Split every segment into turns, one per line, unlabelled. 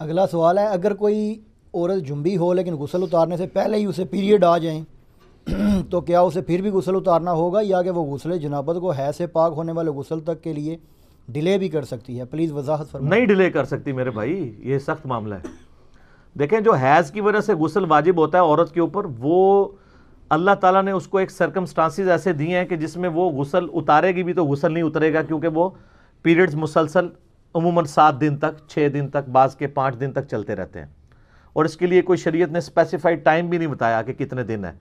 अगला सवाल है अगर कोई औरत जुम्बी हो लेकिन गुसल उतारने से पहले ही उसे पीरियड आ जाएँ तो क्या उसे फिर भी गसल उतारना होगा या कि वो गुसल जनाबत को है से पाक होने वाले गुसल तक के लिए डिले भी कर सकती है प्लीज़ वजाहत फरमा नहीं डिले कर सकती मेरे भाई ये सख्त मामला है देखें जो हैज़ की वजह से गुसल वाजिब होता है औरत के ऊपर वो अल्लाह ताला ने उसको एक सरकमस्टांसिस ऐसे दिए हैं कि जिसमें वो गसल उतारेगी भी तो गसल नहीं उतरेगा क्योंकि वो पीरियड्स मुसलसल अमूमन सात दिन तक छः दिन तक बाज के पाँच दिन तक चलते रहते हैं और इसके लिए कोई शरीयत ने स्पेसिफाइड टाइम भी नहीं बताया कि कितने दिन है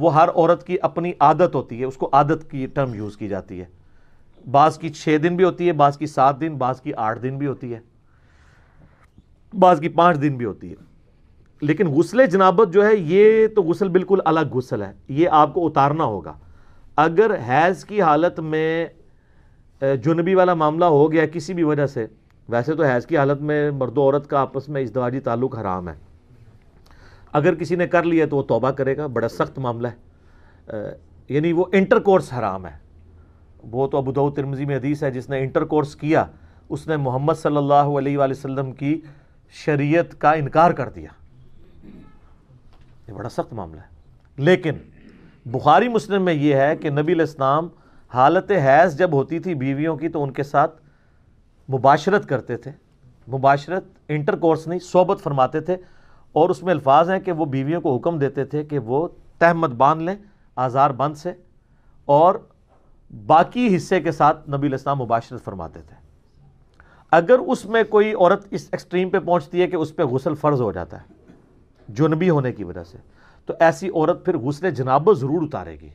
वो हर औरत की अपनी आदत होती है उसको आदत की टर्म यूज़ की जाती है बाज़ की छः दिन भी होती है बाज़ की सात दिन बाज़ की आठ दिन भी होती है बाज़ की पाँच दिन भी होती है लेकिन गसल जनाबत जो है ये तो गसल बिल्कुल अलग गसल है ये आपको उतारना होगा अगर हैज़ की हालत में जुनबी वाला मामला हो गया किसी भी वजह से वैसे तो हैज़ की हालत में मर्द औरत का आपस में इजदवाजी ताल्लुक हराम है अगर किसी ने कर लिया तो वो तोबा करेगा बड़ा सख्त मामला है यानी वो इंटर कोर्स हराम है वो तो अबू दाऊद तिरमजी में हदीस है जिसने इंटर कोर्स किया उसने मोहम्मद सल्लल्लाहु अलैहि वसल्लम की शरीयत का इनकार कर दिया ये बड़ा सख्त मामला है लेकिन बुखारी मुस्लिम में ये है कि नबी इस्लाम हालत हैज़ जब होती थी बीवियों की तो उनके साथ मुबाशरत करते थे मुबाशरत इंटर कोर्स नहीं सोबत फरमाते थे और उसमें अल्फाज हैं कि वो बीवियों को हुक्म देते थे कि वो तहमत बांध लें आज़ार बंद से और बाकी हिस्से के साथ नबी इस्लाम मुबाशरत फरमाते थे अगर उसमें कोई औरत इस एक्सट्रीम पर पहुंचती है कि उस पर गुसल फ़र्ज हो जाता है जुनबी होने की वजह से तो ऐसी औरत फिर गसल जनाब ज़रूर उतारेगी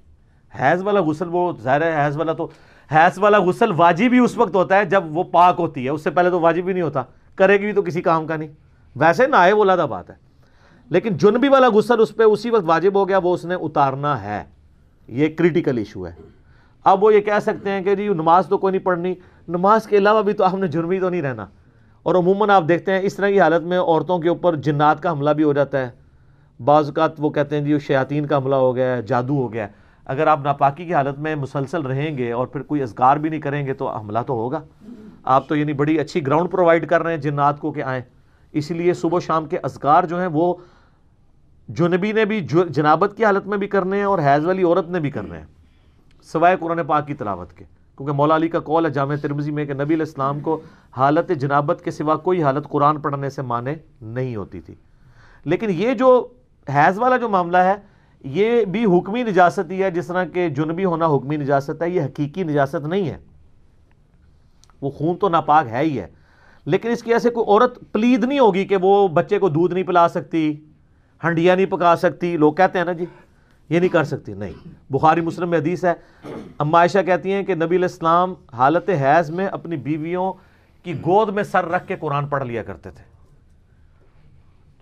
हैज़ वाला गुसल वो ज़ाहिर है हैज़ वाला तो हैस वाला गुसल वाजिब ही उस वक्त होता है जब वो पाक होती है उससे पहले तो वाजिब ही नहीं होता करेगी भी तो किसी काम का नहीं वैसे ना आए बोला था बात है लेकिन जुनबी वाला गुसल उस पर उसी वक्त वाजिब हो गया वो उसने उतारना है ये क्रिटिकल इशू है अब वो ये कह सकते हैं कि जी नमाज तो कोई नहीं पढ़नी नमाज के अलावा भी तो आपने जुनबी तो नहीं रहना और अमूमन आप देखते हैं इस तरह की हालत में औरतों के ऊपर जिन्नात का हमला भी हो जाता है बाज़ात वो कहते हैं जी शयातीन का हमला हो गया है जादू हो गया है अगर आप नापाकी की हालत में मुसलसल रहेंगे और फिर कोई असगार भी नहीं करेंगे तो हमला तो होगा आप तो यानी बड़ी अच्छी ग्राउंड प्रोवाइड कर रहे हैं जिन्नात को कि आएँ इसलिए सुबह शाम के असगार जो हैं वो जुनबी ने भी जनाबत की हालत में भी करने हैं और हैज़ वाली औरत ने भी करने हैं सवाए कुरान पाक की तलावत के क्योंकि मौला अली का कौल है जाम तिरमजी में कि नबी इस्लाम को हालत जनाबत के सिवा कोई हालत कुरान पढ़ने से माने नहीं होती थी लेकिन ये जो हैज़ वाला जो मामला है ये भी हुक्मी निजात ही है जिस तरह के जुनबी होना हुक्मी निजात है ये हकीकी निजात नहीं है वो खून तो नापाक है ही है लेकिन इसकी वजह से कोई औरत प्लीद नहीं होगी कि वो बच्चे को दूध नहीं पिला सकती हंडिया नहीं पका सकती लोग कहते हैं ना जी ये नहीं कर सकती नहीं बुखारी मुस्लिम में हदीस है अम्माशा कहती हैं कि नबी इस्लाम हालत हैज़ में अपनी बीवियों की गोद में सर रख के कुरान पढ़ लिया करते थे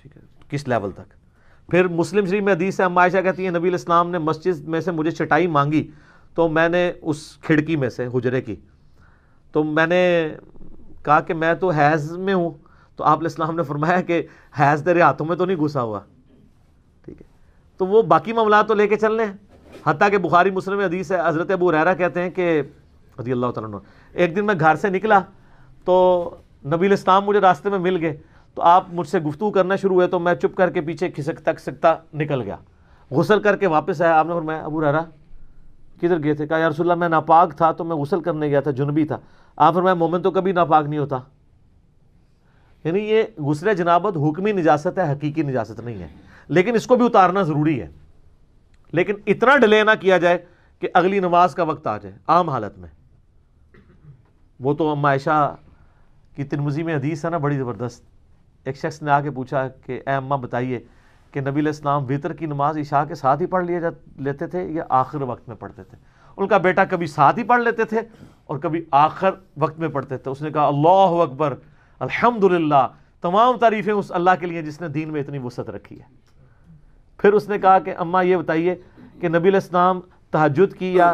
ठीक है किस लेवल तक फिर मुस्लिम शरीफ में हदीस है मायशा कहती है नबी इस्लाम ने मस्जिद में से मुझे चटाई मांगी तो मैंने उस खिड़की में से हुजरे की तो मैंने कहा कि मैं तो हैज़ में हूँ तो आप इस्लाम ने फरमाया कि हैज़ तेरे हाथों में तो नहीं घुसा हुआ ठीक है तो वो बाकी मामला तो लेके चल रहे हैं हती कि बुखारी मुस्लिम हदीस है हज़रत अबू रहरा कहते हैं कि रदी अल्लाह तक एक दिन मैं घर से निकला तो नबी इस्लाम मुझे रास्ते में मिल गए तो आप मुझसे गुफ्तु करना शुरू हुए तो मैं चुप करके पीछे खिसकता खिसकता निकल गया गसल करके वापस आया आपने मैं अबू रहा किधर गए थे कहा यार मैं नापाक था तो मैं गसल करने गया था जुनबी था आप मैं मोमिन तो कभी नापाक नहीं होता यानी ये गुसल जनाबत हुक्मी निजात है हकीकी निजात नहीं है लेकिन इसको भी उतारना ज़रूरी है लेकिन इतना डिले ना किया जाए कि अगली नमाज का वक्त आ जाए आम हालत में वो तो मायशा की तिरमुजी में हदीस है ना बड़ी ज़बरदस्त एक शख्स ने आके पूछा कि ए अम्मा बताइए कि नबी इस्लाम वितर की नमाज़ ईशा के साथ ही पढ़ लिए जा लेते थे या आखिर वक्त में पढ़ते थे उनका बेटा कभी साथ ही पढ़ लेते थे और कभी आखिर वक्त में पढ़ते थे उसने कहा अल्लाह अकबर अल्हम्दुलिल्लाह तमाम तारीफ़ें उस अल्लाह के लिए जिसने दीन में इतनी वसत रखी है फिर उसने कहा कि अम्मा ये बताइए कि नबी इस्लाम तहजद की या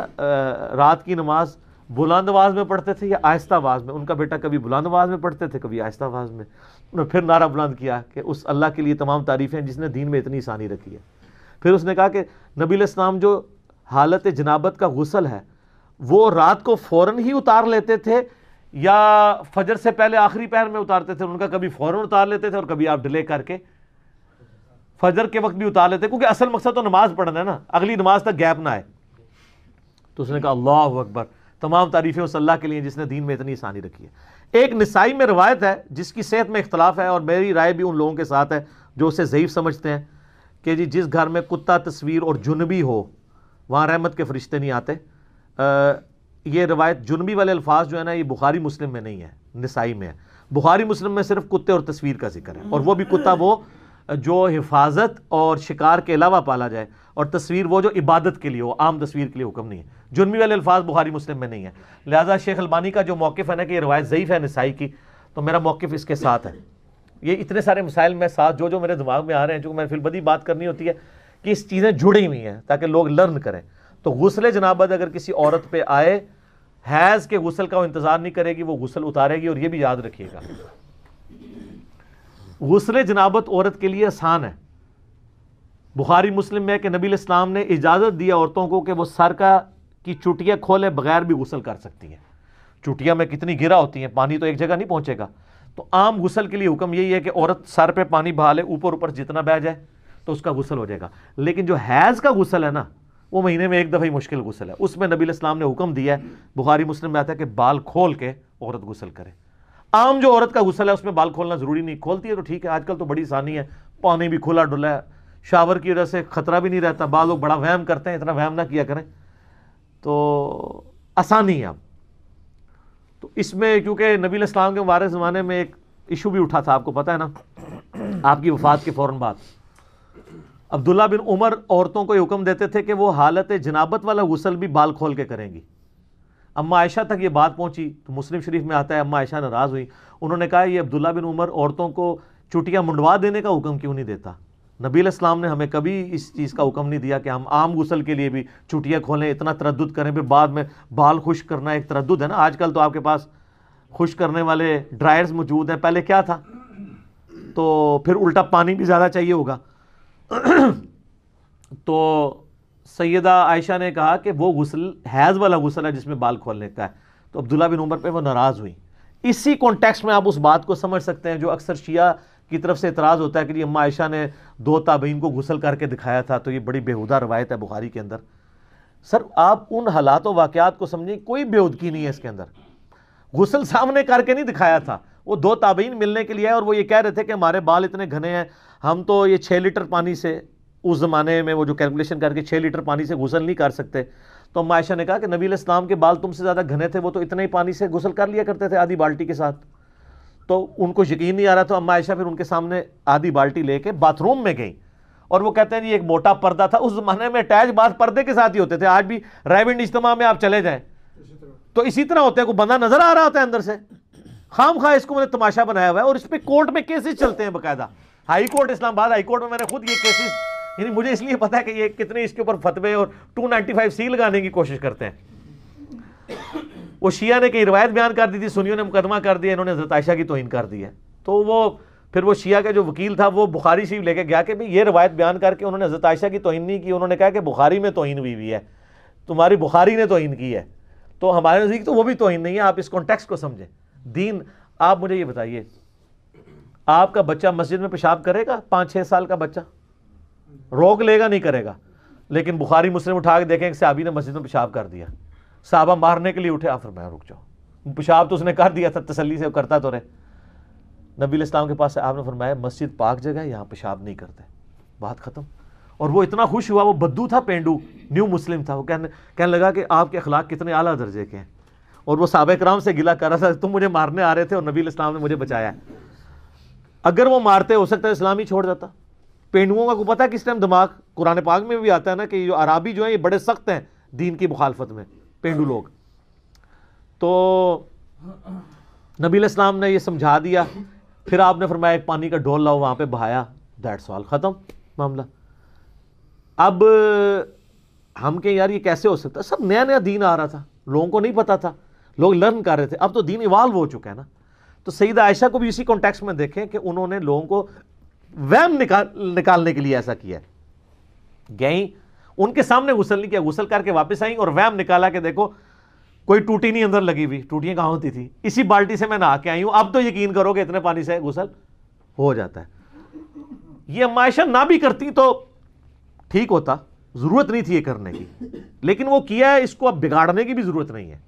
रात की नमाज़ बुलंद आवाज़ में पढ़ते थे या आहिस्ता आवाज़ में उनका बेटा कभी बुलंद आवाज़ में पढ़ते थे कभी आहिस्ता आवाज़ में उन्होंने फिर नारा बुलंद किया कि उस अल्लाह के लिए तमाम तारीफ़ें जिसने दीन में इतनी आसानी रखी है फिर उसने कहा कि नबी इस्लाम जो हालत जनाबत का गसल है वो रात को फ़ौर ही उतार लेते थे या फजर से पहले आखिरी पैर में उतारते थे उनका कभी फ़ौर उतार लेते थे और कभी आप डिले करके फजर के वक्त भी उतार लेते क्योंकि असल मकसद तो नमाज़ पढ़ना है ना अगली नमाज तक गैप ना आए तो उसने कहा अल्लाह अकबर तमाम तारीफ़ें उस अल्लाह के लिए जिसने दीन में इतनी आसानी रखी है एक नसाई में रवायत है जिसकी सेहत में इख्तलाफ है और मेरी राय भी उन लोगों के साथ है जो उसे ज़यीफ़ समझते हैं कि जी जिस घर में कुत्ता तस्वीर और जुनबी हो वहाँ रहमत के फरिश्ते नहीं आते आ, ये रवायत जुनबी वाले अल्फाज जो है ना ये बुखारी मुस्लिम में नहीं है नसाई में है बुखारी मुस्लिम में सिर्फ कुत्ते और तस्वीर का जिक्र है और वो भी कुत्ता वो जो हिफाजत और शिकार के अलावा पाला जाए और तस्वीर वो जो इबादत के लिए हो आम तस्वीर के लिए हुक्म नहीं है जुर्मी वाले अल्फाज बुहारी मुस्लिम में नहीं है लिहाजा शेख अलबानी का जो मौकफ़ है ना कि रवायत ज़यीफ़ है नसाई की तो मेरा मौकफ़ इसके साथ है ये इतने सारे मसाइल में साथ जो जो मेरे दिमाग में आ रहे हैं चूँकि मैंने फिलबदी बात करनी होती है कि इस चीज़ें जुड़ी हुई हैं ताकि लोग लर्न करें तो गसल जनाबद अगर किसी औरत पर आए हैज़ के गसल का इंतज़ार नहीं करेगी वो गसल उतारेगी और ये भी याद रखिएगा गसल जनाबत औरत के लिए आसान है बुखारी मुस्लिम में कि नबी इस्लाम ने इजाज़त दिया औरतों को कि वो सर का कि चुटिया खोले बगैर भी गुसल कर सकती है चुटिया में कितनी गिरा होती है पानी तो एक जगह नहीं पहुंचेगा तो आम गुसल के लिए हुक्म यही है कि औरत सर पे पानी बहा ले ऊपर ऊपर जितना बह जाए तो उसका गुसल हो जाएगा लेकिन जो हैज़ का गुसल है ना वो महीने में एक दफ़ा ही मुश्किल गुसल है उसमें नबी इस्लाम ने हुक्म दिया है बुखारी मुस्लिम में आता है कि बाल खोल के औरत गुसल करे आम जो औरत का गुसल है उसमें बाल खोलना ज़रूरी नहीं खोलती है तो ठीक है आजकल तो बड़ी आसानी है पानी भी खुला डुला है शावर की वजह से खतरा भी नहीं रहता बाल लोग बड़ा वहम करते हैं इतना वहम ना किया करें तो आसानी है अब तो इसमें क्योंकि नबी इस्लाम के वारे ज़माने में एक इशू भी उठा था आपको पता है ना आपकी वफात के फ़ौर बाद अब्दुल्ला बिन उमर औरतों को ये हुक्म देते थे कि वो हालत जनाबत वाला गसल भी बाल खोल के करेंगी अम्मा आयशा तक ये बात पहुंची तो मुस्लिम शरीफ में आता है अम्मा आयशा नाराज़ हुई उन्होंने कहा ये अब्दुल्ला बिन उमर औरतों को चुटियाँ मुंडवा देने का हुक्म क्यों नहीं देता नबील इस्लाम ने हमें कभी इस चीज़ का हुक्म नहीं दिया कि हम आम गसल के लिए भी चुटियाँ खोलें इतना तरद करें फिर बाद में बाल खुश करना एक तरद है ना आजकल तो आपके पास खुश करने वाले ड्रायर्स मौजूद हैं पहले क्या था तो फिर उल्टा पानी भी ज़्यादा चाहिए होगा तो सैदा आयशा ने कहा कि वो गुसल हैज़ वाला गुसल है जिसमें बाल खोलने का है तो अब्दुल्ला बिन उमर पे वो नाराज़ हुई इसी कॉन्टेक्स्ट में आप उस बात को समझ सकते हैं जो अक्सर शिया की तरफ से इतराज़ होता है कि जी अम्मा आयशा ने दो ताबीन को गुसल करके दिखाया था तो ये बड़ी बेहूदा रवायत है बुखारी के अंदर सर आप उन हालात व वाक़ात को समझें कोई बेहूदगी नहीं है इसके अंदर गुसल सामने करके नहीं दिखाया था वो दो ताबीन मिलने के लिए और वो ये कह रहे थे कि हमारे बाल इतने घने हैं हम तो ये छः लीटर पानी से उस ज़माने में वो जो कैलकुलेशन करके छः लीटर पानी से गुसल नहीं कर सकते तो अम्मा ने कहा कि नबी इस्लाम के बाल तुमसे ज़्यादा घने थे वो तो इतने ही पानी से गुसल कर लिया करते थे आधी बाल्टी के साथ तो उनको यकीन नहीं आ रहा तो अम्मा आयशा फिर उनके सामने आधी बाल्टी लेके बाथरूम में गई और वो कहते हैं जी एक मोटा पर्दा था उस जमाने में अटैच बाथ पर्दे के साथ ही होते थे आज भी रायविंड इज्तम में आप चले जाएं तो इसी तरह होते हैं कोई बंदा नजर आ रहा होता है अंदर से खाम खा इसको मैंने तमाशा बनाया हुआ है और इस पर कोर्ट में केसेस चलते हैं बाकायदा high court Islamabad high court में मैंने खुद ये केसेस यानी मुझे इसलिए पता है कि ये कितने इसके ऊपर फतवे और 295 सी लगाने की कोशिश करते हैं वो शिया ने कहीं रवायत बयान कर दी थी सुनियों ने मुकदमा कर दिया इन्होंने जताइशा की तोहन कर दी है तो वो फिर वो शिया का जो वकील था वो बुखारी शरीफ लेके गया कि भाई ये रवायत बयान करके उन्होंने हजरत की तोहन नहीं की उन्होंने कहा कि बुखारी में तोहन हुई हुई है तुम्हारी बुखारी ने तोहन की है तो हमारे नज़दीक तो वो भी तोहन नहीं है आप इस कॉन्टेक्स को समझें दीन आप मुझे ये बताइए आपका बच्चा मस्जिद में पेशाब करेगा पाँच छः साल का बच्चा रोक लेगा नहीं करेगा लेकिन बुखारी मुस्लिम उठा के देखें कि सहाबी ने मस्जिद में पेशाब कर दिया साहबा मारने के लिए उठे आप हाँ, फरमाया रुक जाओ पेशाब तो उसने कर दिया था तसली से करता तो रहे नबी इस्लाम के पास आपने फरमाया मस्जिद पाक जगह यहाँ पेशाब नहीं करते बात ख़त्म और वो इतना खुश हुआ वो बद्दू था पेंडू न्यू मुस्लिम था वो कहने कहने लगा कि आपके अखलाक कितने आला दर्जे के हैं और वो सबक राम से गिला कर रहा था तुम मुझे मारने आ रहे थे और नबी इस्लाम ने मुझे बचाया अगर वो मारते हो सकता है इस्लाम ही छोड़ जाता पेंडुओं का को पता है किस टाइम दिमाग कुरान पाक में भी आता है ना कि जो अराबी जो है ये बड़े सख्त हैं दीन की मुखालफत में पेंडू लोग तो नबी इस्लाम ने ये समझा दिया फिर आपने फरमाया एक पानी का डोल लाओ वहाँ पे बहाया दैट सवाल ख़त्म मामला अब हम के यार ये कैसे हो सकता सब नया नया दीन आ रहा था लोगों को नहीं पता था लोग लर्न कर रहे थे अब तो दीन इवाल्व हो चुका है ना तो सईद आयशा को भी इसी कॉन्टेक्स्ट में देखें कि उन्होंने लोगों को वैम निकाल निकालने के लिए ऐसा किया गई उनके सामने गुसल नहीं किया गुसल करके वापस आई और वैम निकाला के देखो कोई टूटी नहीं अंदर लगी हुई टूटियाँ कहाँ होती थी इसी बाल्टी से मैं नहा के आई हूँ अब तो यकीन करोगे इतने पानी से गुसल हो जाता है ये अमायशा ना भी करती तो ठीक होता ज़रूरत नहीं थी ये करने की लेकिन वो किया है इसको अब बिगाड़ने की भी ज़रूरत नहीं है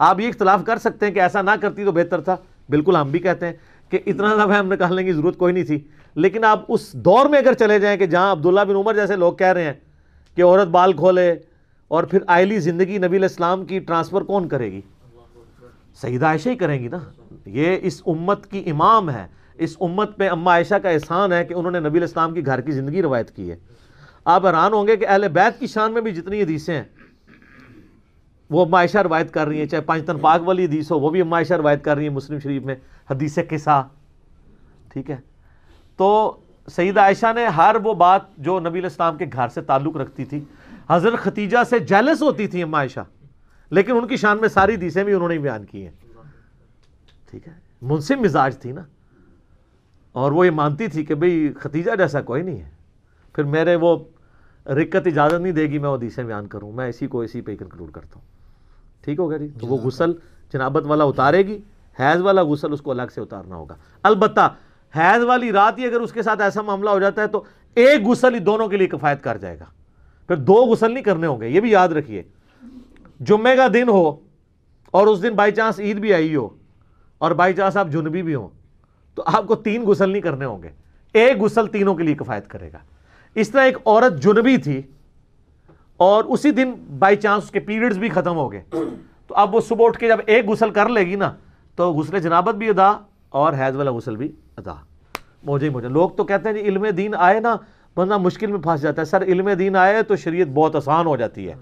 आप ये इख्तलाफ कर सकते हैं कि ऐसा ना करती तो बेहतर था बिल्कुल हम भी कहते हैं कि इतना ज़्यादा वहम निकालने की ज़रूरत कोई नहीं थी लेकिन आप उस दौर में अगर चले जाएं कि जहां अब्दुल्ला बिन उमर जैसे लोग कह रहे हैं कि औरत बाल खोले और फिर आयली ज़िंदगी नबी इस्लाम की ट्रांसफ़र कौन करेगी सईद आयशा ही करेंगी ना ये इस उम्मत की इमाम है इस उम्मत पे अम्मा आयशा का एहसान है कि उन्होंने नबी इस्लाम की घर की ज़िंदगी रवायत की है आप हैरान होंगे कि अहल बैत की शान में भी जितनी हदीसें हैं वो अम्मा आयशा रवायत कर रही हैं चाहे तन पाक वाली हदीस हो वो भी अम्मा आयशा रवायत कर रही है मुस्लिम शरीफ में हदीस किसा ठीक है तो सईद आयशा ने हर वो बात जो नबी इस्लाम के घर से ताल्लुक़ रखती थी हज़रत खतीजा से जैलस होती थी अम्मा आयशा लेकिन उनकी शान में सारी दीसें भी उन्होंने बयान की हैं ठीक है मुनसे मिजाज थी ना और वो ये मानती थी कि भाई खतीजा जैसा कोई नहीं है फिर मेरे वो रिक्कत इजाज़त नहीं देगी मैं वो हदीसें बयान करूँ मैं इसी को इसी पे कंक्लूड करता हूँ ठीक हो गया जी तो वो गुसल जनाबत वाला उतारेगी हैज़ वाला गुसल उसको अलग से उतारना होगा अलबत्ता हैज वाली रात ही अगर उसके साथ ऐसा मामला हो जाता है तो एक गुसल ही दोनों के लिए किफ़ायत कर जाएगा फिर दो गुसल नहीं करने होंगे ये भी याद रखिए जुम्मे का दिन हो और उस दिन बाई चांस ईद भी आई हो और बाई चांस आप जुनबी भी हो तो आपको तीन गुसल नहीं करने होंगे एक गुसल तीनों के लिए किफ़ायत करेगा इस तरह एक औरत जुनबी थी और उसी दिन बाई चांस उसके पीरियड्स भी ख़त्म हो गए तो अब वो सुबह उठ के जब एक गुसल कर लेगी ना तो गुसल जनाबत भी अदा और हैज़ वाला गुसल भी अदा अच्छा। मौजे मौजे लोग तो कहते हैं जी इल्म दीन आए ना बंदा मुश्किल में फंस जाता है सर इल्म दीन आए तो शरीयत बहुत आसान हो जाती है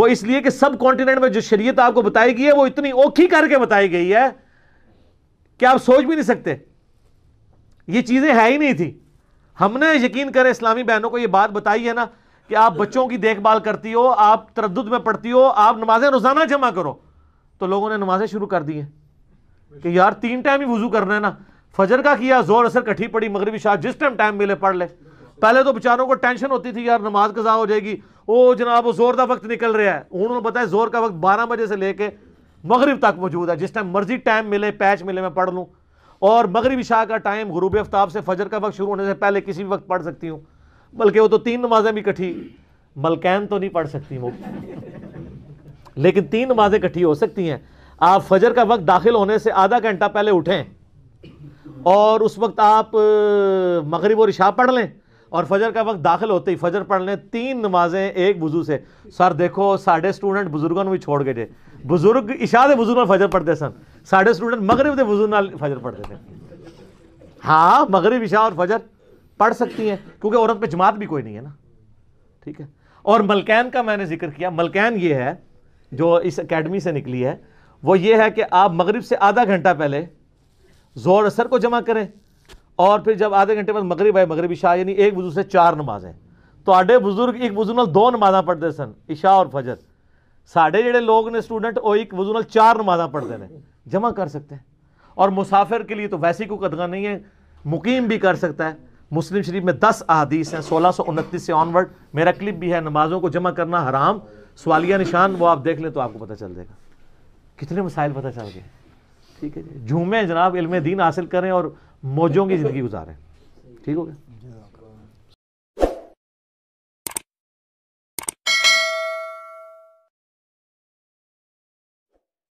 वो इसलिए कि सब कॉन्टिनेंट में जो शरीयत आपको बताई गई है वो इतनी औखी करके बताई गई है कि आप सोच भी नहीं सकते ये चीज़ें है ही नहीं थी हमने यकीन करें इस्लामी बहनों को ये बात बताई है ना कि आप बच्चों की देखभाल करती हो आप तरद में पढ़ती हो आप नमाजें रोज़ाना जमा करो तो लोगों ने नमाजें शुरू कर दी हैं कि यार तीन टाइम ही वज़ू करना है ना फजर का किया जोर असर कठी पड़ी मगरबी शाह जिस टाइम टाइम मिले पढ़ ले पहले तो बेचारों को टेंशन होती थी यार नमाज कजा हो जाएगी ओ जनाब वो जोर का वक्त निकल रहा है उन्होंने बताया जोर का वक्त बारह बजे से लेके मगरब तक मौजूद है जिस टाइम मर्जी टाइम मिले पैच मिले मैं पढ़ लूँ और मगरबी शाह का टाइम गुरूब आफ्ताब से फजर का वक्त शुरू होने से पहले किसी भी वक्त पढ़ सकती हूँ बल्कि वो तो तीन नमाजें भी कठी मलकैन तो नहीं पढ़ सकती वो लेकिन तीन नमाजें इकट्ठी हो सकती हैं आप फजर का वक्त दाखिल होने से आधा घंटा पहले उठें और उस वक्त आप मगरब और इशा पढ़ लें और फजर का वक्त दाखिल होते ही फजर पढ़ लें तीन नमाजें एक वजू से सर देखो साढ़े स्टूडेंट बुजुर्गों ने भी छोड़ गए थे बुजुर्ग इशा के वजू फजर पढ़ते सन साढ़े स्टूडेंट मगरब के वजू फजर पढ़ते थे हाँ मगरब इशा और फजर पढ़ सकती हैं क्योंकि औरत पर जमात भी कोई नहीं है ना ठीक है और मलकैन का मैंने जिक्र किया मलकैन ये है जो इस अकेडमी से निकली है वो ये है कि आप मगरब से आधा घंटा पहले जोर असर को जमा करें और फिर जब आधे घंटे बाद मगरब आए मगरब इशा यानी एक बुजुर्ग से चार नमाजें तो आडे बुजुर्ग एक बुजुर्ग दो नमाजा पढ़ते सन इशा और फजर साढ़े ਸਾਡੇ लोग ਲੋਕ ਨੇ ਸਟੂਡੈਂਟ ਉਹ ਇੱਕ ਵਜ਼ੂ ਨਾਲ ਚਾਰ ਨਮਾਜ਼ਾਂ ਪੜ੍ਹਦੇ ਨੇ ਜਮਾ हैं और मुसाफिर के लिए तो वैसी कोई कदगा नहीं है मुकीम भी कर सकता है मुस्लिम शरीफ में दस अहादीस हैं सोलह सौ उनतीस से ऑनवर्ड मेरा क्लिप भी है नमाजों को जमा करना हराम सवालिया निशान वो आप देख लें तो आपको पता चल जाएगा कितने मसाइल पता चल गए ठीक है जी झूमें जनाब इल्म दीन हासिल करें और मौजों की ज़िंदगी गुजारें ठीक हो गया